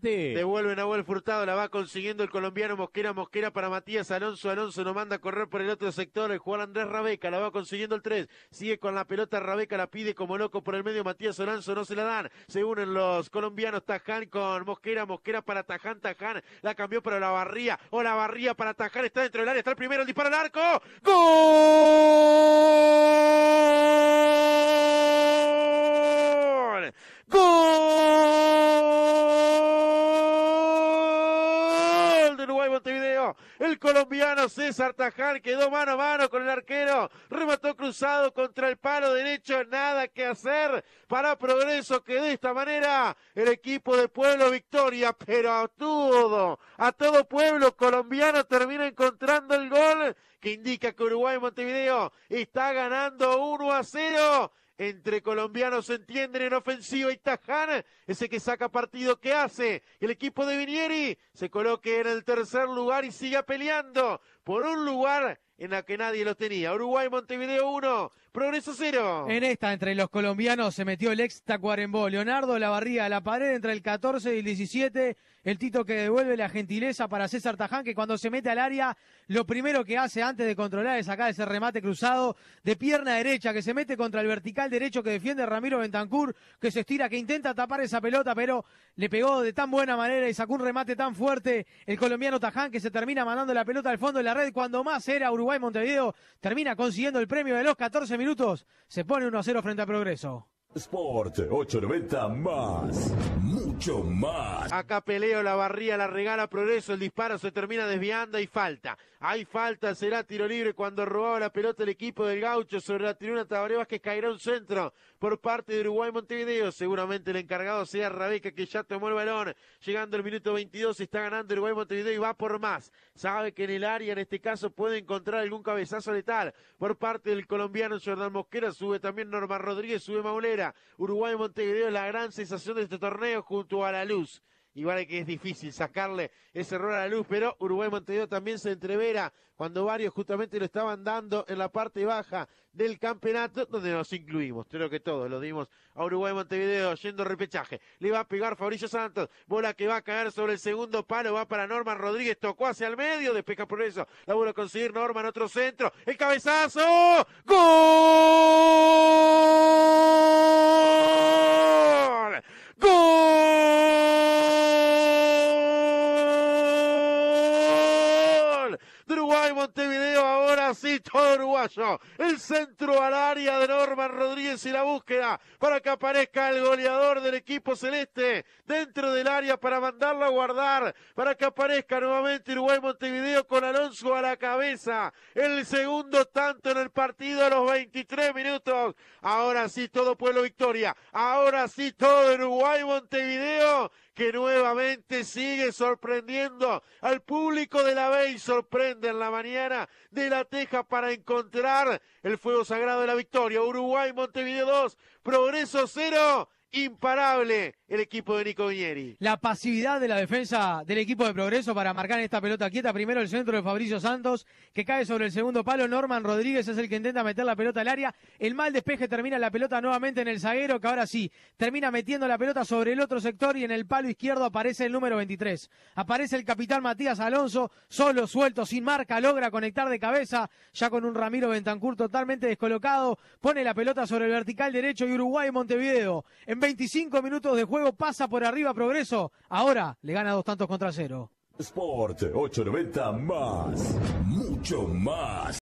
devuelven Devuelve Nahuel Furtado, la va consiguiendo el colombiano Mosquera, Mosquera para Matías Alonso, Alonso no manda a correr por el otro sector, el Juan Andrés Rabeca, la va consiguiendo el 3, sigue con la pelota, Rabeca la pide como loco por el medio, Matías Alonso no se la dan, se unen los colombianos Taján con Mosquera, Mosquera para Taján, Taján, la cambió para la barría, o la barría para Taján, está dentro del área, está el primero, el disparo al arco, ¡Gol! El colombiano César Tajar quedó mano a mano con el arquero. Remató cruzado contra el palo derecho. Nada que hacer para Progreso que de esta manera el equipo de Pueblo Victoria, pero a todo, a todo pueblo colombiano termina encontrando el gol que indica que Uruguay Montevideo está ganando 1 a 0 entre colombianos se entienden en ofensiva y Taján, ese que saca partido que hace. El equipo de Vinieri se coloque en el tercer lugar y siga peleando por un lugar en la que nadie lo tenía. Uruguay Montevideo 1, Progreso cero. En esta, entre los colombianos, se metió el ex Tacuarembó. Leonardo Lavarría, a la pared entre el 14 y el 17. El Tito que devuelve la gentileza para César Taján, que cuando se mete al área, lo primero que hace antes de controlar es sacar ese remate cruzado de pierna derecha, que se mete contra el vertical derecho que defiende Ramiro Bentancur, que se estira, que intenta tapar esa pelota, pero le pegó de tan buena manera y sacó un remate tan fuerte el colombiano Taján, que se termina mandando la pelota al fondo de la red, cuando más era Uruguay-Montevideo, termina consiguiendo el premio de los 14 minutos se pone 1 a 0 frente a Progreso. Sport 890 más, mucho más. Acá Peleo la barría, la regala Progreso, el disparo se termina desviando, y falta. Hay falta, será tiro libre cuando robaba la pelota el equipo del gaucho sobre la tribuna Tabaré que caerá un centro por parte de Uruguay Montevideo. Seguramente el encargado sea Rabeca que ya tomó el balón. Llegando el minuto 22, está ganando Uruguay Montevideo y va por más. Sabe que en el área en este caso puede encontrar algún cabezazo letal por parte del colombiano Jordán Mosquera, sube también Norma Rodríguez, sube Maulera. Uruguay Montevideo la gran sensación de este torneo junto a la luz. Y vale que es difícil sacarle ese error a la luz, pero Uruguay Montevideo también se entrevera cuando varios justamente lo estaban dando en la parte baja del campeonato, donde nos incluimos. Creo que todos lo dimos a Uruguay Montevideo yendo repechaje. Le va a pegar Fabricio Santos, bola que va a caer sobre el segundo palo, va para Norman Rodríguez, tocó hacia el medio, despeja por eso, la vuelve a conseguir Norman, otro centro, el cabezazo, ¡Gol! sí todo Uruguayo. El centro al área de Norman Rodríguez y la búsqueda para que aparezca el goleador del equipo celeste dentro del área para mandarlo a guardar, para que aparezca nuevamente Uruguay Montevideo con Alonso a la cabeza. El segundo tanto en el partido a los 23 minutos. Ahora sí todo pueblo victoria. Ahora sí todo Uruguay Montevideo que nuevamente sigue sorprendiendo al público de la B y sorprende en la mañana de la Teja para encontrar el fuego sagrado de la victoria. Uruguay, Montevideo 2, Progreso cero, imparable el equipo de Nico Viñeri. La pasividad de la defensa del equipo de Progreso para marcar esta pelota quieta. Primero el centro de Fabricio Santos, que cae sobre el segundo palo. Norman Rodríguez es el que intenta meter la pelota al área. El mal despeje termina la pelota nuevamente en el zaguero, que ahora sí termina metiendo la pelota sobre el otro sector y en el palo izquierdo aparece el número 23. Aparece el capitán Matías Alonso, solo, suelto, sin marca, logra conectar de cabeza, ya con un Ramiro Bentancur totalmente descolocado. Pone la pelota sobre el vertical derecho y Uruguay-Montevideo. En 25 minutos de juego pasa por arriba Progreso. Ahora le gana dos tantos contra cero. Sport 890 más. Mucho más.